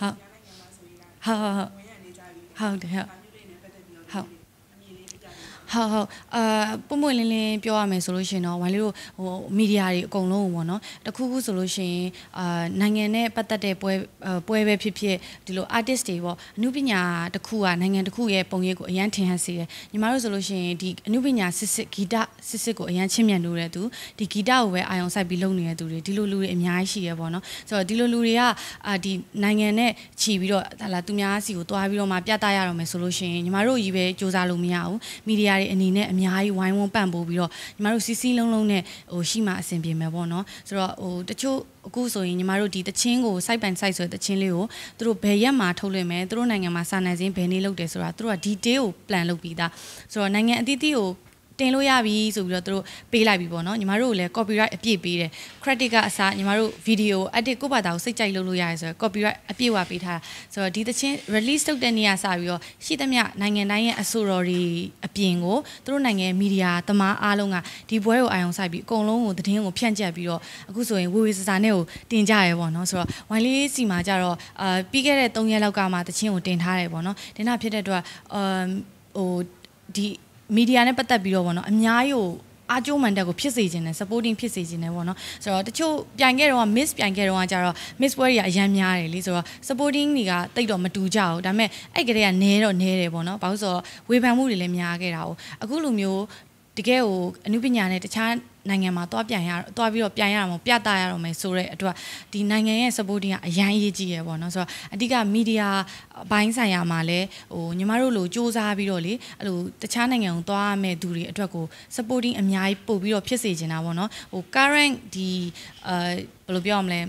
好，好好好，好，等下。ဟုတ်ဟုတ်အာပုံမှန်လင်းလင်းပြောရမယ်ဆိုလို့ရှင်တော့ဝိုင်းလေးတို့ဟိုမီဒီယာတွေအကုန်လုံးပေါ့နော်တခုခုဆိုလို့ရှင်အာနိုင်ငံနဲ့ပတ်သက်တဲ့ပွဲပွဲပဲဖြစ်ဖြစ်ဒီလို artist တွေပေါ့အမှုပညာတခုကနိုင်ငံတခုရဲ့ပုံရိပ်ကိုအရန်ထင်ဟပ်စေတယ်ညီမတို့ဆိုလို့ရှင်ဒီအမှုပညာစစ်စစ်ဂီတစစ်စစ်ကိုအရန်ချင့်မြတ်လို့တဲ့သူဒီဂီတကိုပဲအာရုံစိုက်ပြီးလုပ်နေတဲ့သူတွေဒီလိုလူတွေအများကြီးရှိရပေါ့နော်ဆိုတော့ဒီလိုလူတွေကအာဒီနိုင်ငံနဲ့ခြီပြီးတော့ဟာလာသူများစီကိုတွားပြီးတော့မှပြသရတော့မယ်ဆိုလို့ရှင်ညီမတို့ကြီးပဲစ조사လို့မရဘူးမီဒီယာတွေအနေနဲ့အများကြီးဝိုင်းဝန်းပံ့ပိုးပြီးတော့ညီမတို့စီစီလုံးလုံးနဲ့ဟိုရှိမှအဆင်ပြေမယ်ပေါ့နော်ဆိုတော့ဟိုတချို့အခုဆိုရင်ညီမတို့ဒီတချင်းကိုစိုက်ပန်စိုက်ဆိုတဲ့တချင်းလေးကိုသူတို့ဘယ်ရက်မှာထုတ်လွှင့်မယ်သူတို့နိုင်ငံမှာစာနယ်ဇင်းဘယ်နေ့လုပ်တယ်ဆိုတာသူတို့က detail ကို plan လုပ်ပြီးသားဆိုတော့နိုင်ငံအသီးသီးကိုတင်လို့ရပြီဆိုပြီးတော့သူတို့ပေးလိုက်ပြီပေါ့နော်ညီမတို့ကိုလည်း copyright အပြည့်ပေးတယ် credit ကအစားညီမတို့ video edit ကိုယ့်ဘာသာကိုစိတ်ကြိုက်လုပ်လို့ရတယ်ဆိုတော့ copyright အပြည့်ဝပေးထားဆိုတော့ဒီသချင်း release လုပ်တဲ့နေ့ကစပြီးတော့ရှိသမျှနိုင်ငံတိုင်းရဲ့အဆိုတော်တွေအပြင်ကိုသူတို့နိုင်ငံမီဒီယာသမားအားလုံးကဒီပွဲကိုအာရုံစိုက်ပြီးအကုန်လုံးကိုသတင်းကိုဖြန့်ကျက်ပြီးတော့အခုဆိုရင်ဝေဝေစစာနဲ့ကိုတင်ကြရဲပေါ့နော်ဆိုတော့ဝိုင်းလေးစီမှာကြတော့အာပြီးခဲ့တဲ့3ရက်လောက်ကမှသချင်းကိုတင်ထားတယ်ပေါ့နော်တင်တာဖြစ်တဲ့အတွက်အာဟိုဒီမီဒီယာနဲ့ပတ်သက်ပြီးတော့ဗောနော်အများကြီးကိုအားကျိုးမှန်တက်ကိုဖြစ်စေခြင်းနဲ့ supporting ဖြစ်စေခြင်းနဲ့ပေါ့နော်ဆိုတော့တချို့ပြိုင်ခဲ့တော့ miss ပြိုင်ခဲ့တော့ကြတော့ miss ပွဲတွေကအရန်များတယ်လေဆိုတော့ supporting တွေကတိတ်တော့မတူကြဘူးဒါပေမဲ့အဲ့ကလေးကနဲတော့နဲတယ်ပေါ့နော်ဘာလို့ဆိုတော့ဝေဖန်မှုတွေလည်းများခဲ့တာ哦အခုလူမျိုးတကယ်ကိုအမှုပညာနဲ့တခြားနိုင်ငံမှာတွားပြန်ရတွားပြီးတော့ပြန်ရမှာပြသရတော့မယ်ဆိုတော့အတွက်ဒီနိုင်ငံရဲ့ supporting ကအရန်အရေးကြီးရယ်ပေါ့နော်ဆိုတော့အဓိက media ဘိုင်းဆိုင်ရာမှာလည်းဟိုညီမတို့လိုစူးစမ်းပြီးတော့လေအဲ့လိုတခြားနိုင်ငံကိုတွားရမယ့်သူတွေအတွက်ကို supporting အများကြီးပို့ပြီးတော့ဖြစ်စေချင်တာပေါ့နော်ဟို current ဒီအာဘယ်လိုပြောရမလဲ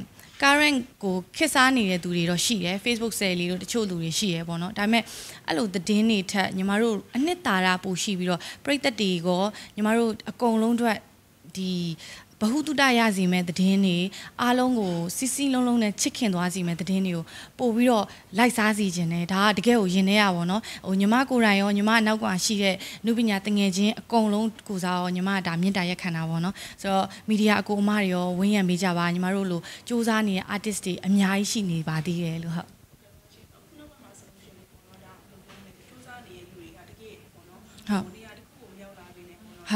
current ကိုခစ်စားနေတဲ့သူတွေတော့ရှိတယ် Facebook sale တွေတို့တချို့လူတွေရှိရယ်ပေါ့နော်ဒါပေမဲ့အဲ့လိုသတင်းတွေထက်ညီမတို့အနှစ်သာရပိုရှိပြီးတော့ပြည်သက်တွေကောညီမတို့အကုန်လုံးအတွက်ဒီဘဟုတုတရစီမဲ့သတင်းတွေအားလုံးကိုစီစီလုံးလုံးနဲ့ချစ်ခင်သွားစီမဲ့သတင်းတွေကိုပို့ပြီးတော့လိုက်စားစီခြင်းနဲ့ဒါကတကယ်ကိုယင်နေရပါတော့ဟိုညီမကိုယ်တိုင်ရောညီမအနောက်ကရှိတဲ့နုပညာတငယ်ချင်းအကုန်လုံးကိုစားရောညီမဒါမြင့်တာရက်ခံတာပေါ့နော်ဆိုတော့မီဒီယာအကူအမတွေရောဝင်းရံပေးကြပါညီမတို့လိုစူးစမ်းနေတဲ့ artist တွေအများကြီးရှိနေပါသေးတယ်လို့ဟုတ်ဟ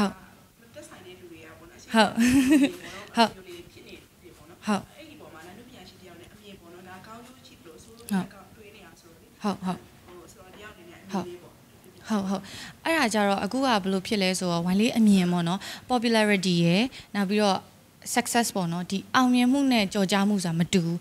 ုတ်ဟုတ်ဟုတ်ဟုတ်အဲ့ဒီပေါ်မှာလည်းလူပြန်ရှိတယောက်နဲ့အမြင်ပေါ်တော့ဒါကောင်းကျိုးရှိလို့အဆိုးဆုံးကောင်းတွေးနေအောင်ဆိုလို့ဟုတ်ဟုတ်ဆိုတော့တယောက်နေနဲ့အမြင်ပေါ့ဟုတ်ဟုတ်အဲ့ဒါကြတော့အခုကဘယ်လိုဖြစ်လဲဆိုတော့ဝိုင်းလေးအမြင်ပေါ့နော် popularity ရယ်နောက်ပြီးတော့ success ပေါ့နော်ဒီအောင်မြင်မှုနဲ့ကြော်ကြားမှုဆိုတာမတူဘူးဟို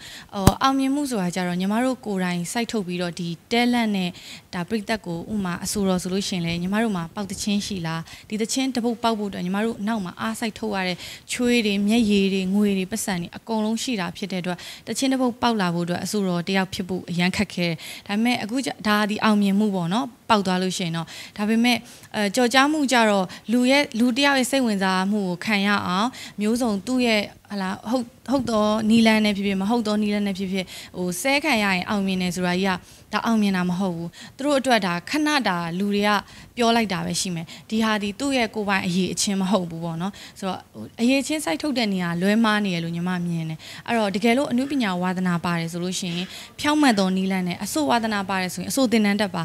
အောင်မြင်မှုဆိုတာကြတော့ညီမတို့ကိုယ်တိုင်စိုက်ထုတ်ပြီးတော့ဒီ talent နဲ့ဒါပရိသတ်ကိုဥမာအဆိုတော်ဆိုလို့ရှင်လဲညီမတို့မှာပေါက်တခြင်းရှိလားဒီတခြင်းတစ်ပုတ်ပေါက်ဖို့အတွက်ညီမတို့နောက်မှာအားစိုက်ထုတ်ရတဲ့ချွေးတွေမျက်ရည်တွေငွေတွေပတ်စံတွေအကုန်လုံးရှိတာဖြစ်တဲ့အတွက်တခြင်းတစ်ပုတ်ပေါက်လာဖို့အတွက်အဆိုတော်တယောက်ဖြစ်ဖို့အရန်ခက်ခဲတယ်ဒါပေမဲ့အခုဒါဒီအောင်မြင်မှုပေါ့နော်ပေါက်သွားလို့ရှိရင်တော့ဒါပေမဲ့အဲကြော်ကြားမှုကြတော့လူရဲ့လူတယောက်ရဲ့စိတ်ဝင်စားမှုကိုခံရအောင်မျိုးစုံသူ့ရဲ့ဟလာဟုတ်ဟုတ်တော့နီလန်နဲ့ဖြစ်ဖြစ်မဟုတ်တော့နီလန်နဲ့ဖြစ်ဖြစ်ဟိုဆဲခံရရင်အောင်မြင်တယ်ဆိုတာကြီးကဒါအောင်မြင်တာမဟုတ်ဘူးသူတို့အတွက်ဒါခဏတာလူတွေကပြောလိုက်တာပဲရှိမယ်ဒီဟာဒီသူ့ရဲ့ကိုယ်ပိုင်အရေးအချင်းမဟုတ်ဘူးပေါ့နော်ဆိုတော့အရေးချင်းစိုက်ထုတ်တဲ့နေရာလွဲမားနေရလို့ညီမမြင်တယ်အဲ့တော့တကယ်လို့အနုပညာဝါသနာပါတယ်ဆိုလို့ရှိရင်ဖြောင့်မတ်သောနီလန်နဲ့အဆိုဝါသနာပါတယ်ဆိုရင်အဆိုသင်တန်းတက်ပါ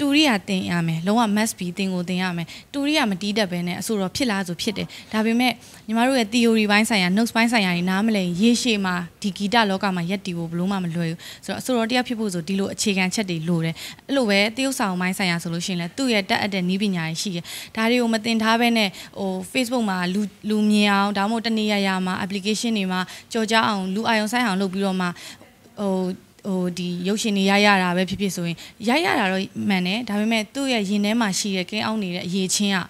တူရီယာတင်ရမယ်လုံးဝ mass ပြီးတင်ကိုတင်ရမယ်တူရီယာမတီးတတ်ပဲနဲ့အဆိုတော့ဖြစ်လားဆိုဖြစ်တယ်ဒါပေမဲ့ညီမတို့ရဲ့ theory ဘိုင်းဆိုင်ရာ notes ဘိုင်းဆိုင်ရာတွေနားမလည်ရေရှည်မှာဒီဂီတလောကမှာရက်တီဖို့ဘလို့မှမလွယ်ဘူးဆိုတော့အဆိုတော့တရားဖြစ်ဖို့ဆိုဒီလိုအခြေခံချက်တွေလိုတယ်အဲ့လိုပဲတရုတ်ဆောင်ဘိုင်းဆိုင်ရာဆိုလို့ရှိရင်လည်းသူ့ရဲ့တက်အပ်တဲ့နည်းပညာတွေရှိတယ်ဒါတွေကိုမတင်ထားပဲနဲ့ဟို Facebook မှာလူလူမြင်အောင်ဒါမှမဟုတ်တနေရာရာမှာ application တွေမှာကြော်ကြအောင်လူအယုံဆိုင်အောင်လုပ်ပြီးတော့မှဟိုဟိုဒီရုပ်ရှင်တွေရိုက်ရတာပဲဖြစ်ဖြစ်ဆိုရင်ရိုက်ရတာတော့မှန်တယ်ဒါပေမဲ့သူ့ရဲ့ရင်ထဲမှာရှိတဲ့ကင်းအောင်နေတဲ့အရေးချင်းက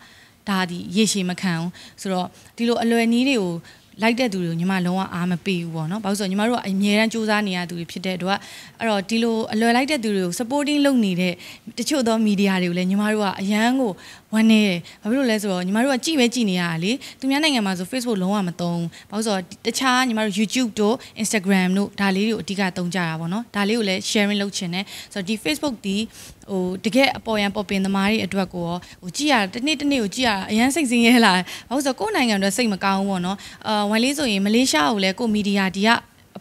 ဒါဒီရေရှည်မခံဘူးဆိုတော့ဒီလိုအလွယ်နည်းတွေကိုလိုက်တဲ့သူတွေကိုညီမလုံးဝအားမပေးဘူးပေါ့နော်။ဘာလို့ဆိုတော့ညီမတို့ကအများတန်းစူးစမ်းနေရသူတွေဖြစ်တဲ့တို့ကအဲ့တော့ဒီလိုအလွယ်လိုက်တဲ့သူတွေကို supporting လုပ်နေတဲ့တချို့သော media တွေကိုလည်းညီမတို့ကအရန်ကိုဝမ်းနေတယ်ဘာဖြစ်လို့လဲဆိုတော့ညီမတို့ကကြည့်ပဲကြည့်နေရတာလေသူများနိုင်ငံမှာဆို Facebook လုံးဝမသုံးဘာလို့ဆိုတော့တခြားညီမတို့ YouTube တို့ Instagram တို့ဒါလေးတွေကိုအဓိကသုံးကြတာပေါ့နော်ဒါလေးကိုလည်း sharing လုပ်ချင်တယ်ဆိုတော့ဒီ Facebook ဒီဟိုတကယ်အပေါ်ယံပေါ်ပင်သမားတွေအတွက်ကိုရောဟိုကြည့်ရတနေ့တနေ့ကိုကြည့်ရအရန်စိတ်ဆင်းရဲလာဘာလို့ဆိုတော့ကိုယ်နိုင်ငံအတွက်စိတ်မကောင်းဘူးပေါ့နော်အာဝိုင်လေးဆိုရင်မလေးရှားကိုလည်းကိုမီဒီယာဒီက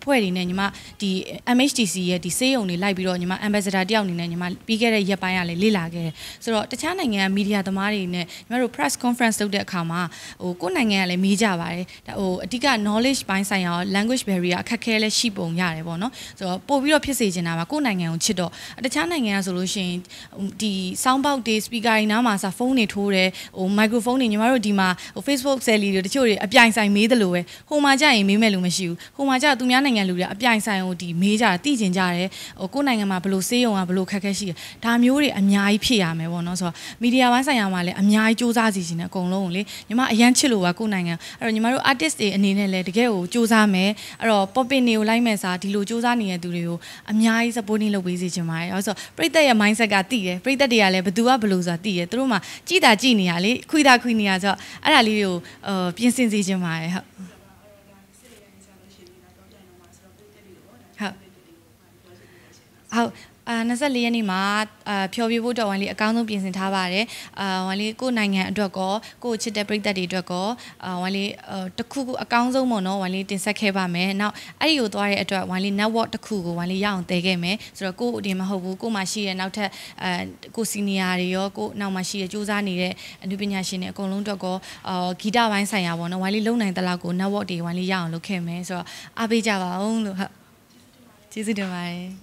အဖွဲ့တွေနဲ့ညီမဒီ MHTC ရဲ့ဒီစေယုံတွေလိုက်ပြီးတော့ညီမ ambassador တယောက်အနေနဲ့ညီမပြီးခဲ့တဲ့ရက်ပိုင်းကလည်းလေ့လာခဲ့တယ်ဆိုတော့တခြားနိုင်ငံကမီဒီယာသမားတွေနဲ့ညီမတို့ press conference လုပ်တဲ့အခါမှာဟိုကိုယ့်နိုင်ငံကလည်းမေးကြပါတယ်ဟိုအဓိက knowledge ပိုင်းဆိုင်ရာ language barrier အခက်အခဲလည်းရှိပုံရတယ်ပေါ့နော်ဆိုတော့ပို့ပြီးတော့ဖြစ်စေချင်တာပါကိုယ့်နိုင်ငံကိုချစ်တော့တခြားနိုင်ငံကဆိုလို့ရှိရင်ဒီ sound box တွေ speaker တွေနားမှာစာဖုန်းတွေထိုးတယ်ဟို microphone တွေညီမတို့ဒီမှာဟို Facebook ဆယ်လီတွေတချို့တွေအပြိုင်ဆိုင်မေးတယ်လို့ပဲဟိုမှာကြရင်မေးမယ်လို့မရှိဘူးဟိုမှာကြသူများနိုင်ငံနိုင်ငံလူတွေအပြိုင်ဆိုင်ကိုဒီမေးကြတာသိကျင်ကြတယ်ဟိုကိုယ့်နိုင်ငံမှာဘယ်လိုစေးရုံကဘယ်လိုခက်ခဲရှိတယ်ဒါမျိုးတွေအများကြီးဖြစ်ရမယ်ပေါ့နော်ဆိုတော့မီဒီယာပိုင်းဆိုင်ရာမှာလည်းအများကြီးစူးစမ်းစီခြင်းနဲ့အကုန်လုံးကိုလေညီမအရန်ချစ်လို့ပါကိုယ့်နိုင်ငံအဲ့တော့ညီမတို့ artist တွေအနေနဲ့လည်းတကယ်ကိုစူးစမ်းမယ်အဲ့တော့ popping တွေကိုလိုက်မယ်စားဒီလိုစူးစမ်းနေတဲ့သူတွေကိုအများကြီး supporting လုပ်ပေးစီခြင်းပါတယ်အဲ့ဆိုပရိသတ်ရဲ့ mindset ကသိတယ်ပရိသတ်တွေကလည်းဘသူကဘယ်လိုဆိုတာသိတယ်သူတို့မှကြည်တာကြည်နေရလေခွိတာခွိနေရဆိုတော့အဲ့ဒါလေးတွေကိုပြင်ဆင်စီခြင်းပါတယ်ဟုတ်ဟုတ်ဟုတ်အာ24ရက်နေ့မှာအာဖြော်ပြဖို့တော်ဝန်လေးအကောင်းဆုံးပြင်ဆင်ထားပါတယ်အာဝန်လေးကိုနိုင်ငံအတွက်ကော ကိုချစ်တဲ့ပြည်သက်တွေအတွက်ကောအာဝန်လေးတခုခုအကောင်းဆုံးပေါ့နော်ဝန်လေးတင်ဆက်ခဲ့ပါမယ်နောက်အဲ့ဒီကိုသွားတဲ့အတွက်ဝန်လေး network တခုကိုဝန်လေးရအောင်တည်ခဲ့မယ်ဆိုတော့ကိုအတင်မဟုတ်ဘူးကိုမှရှိရနောက်ထပ်အာကိုစီနီယာတွေရောကိုနောက်မှရှိရစူးစမ်းနေတဲ့အမှုပညာရှင်တွေအကုန်လုံးအတွက်ကောအာဂီတပိုင်းဆိုင်ရာပေါ့နော်ဝန်လေးလုံနိုင်တဲ့လောက်ကို network တွေဝန်လေးရအောင်လုပ်ခဲ့မယ်ဆိုတော့အားပေးကြပါအောင်လို့ဟုတ်就是这样。